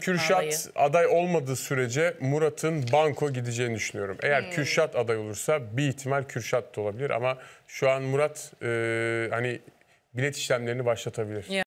Kürşat aday olmadığı sürece Murat'ın banko gideceğini düşünüyorum. Eğer hmm. Kürşat aday olursa bir ihtimal Kürşat da olabilir ama şu an Murat e, hani bilet işlemlerini başlatabilir. Ya.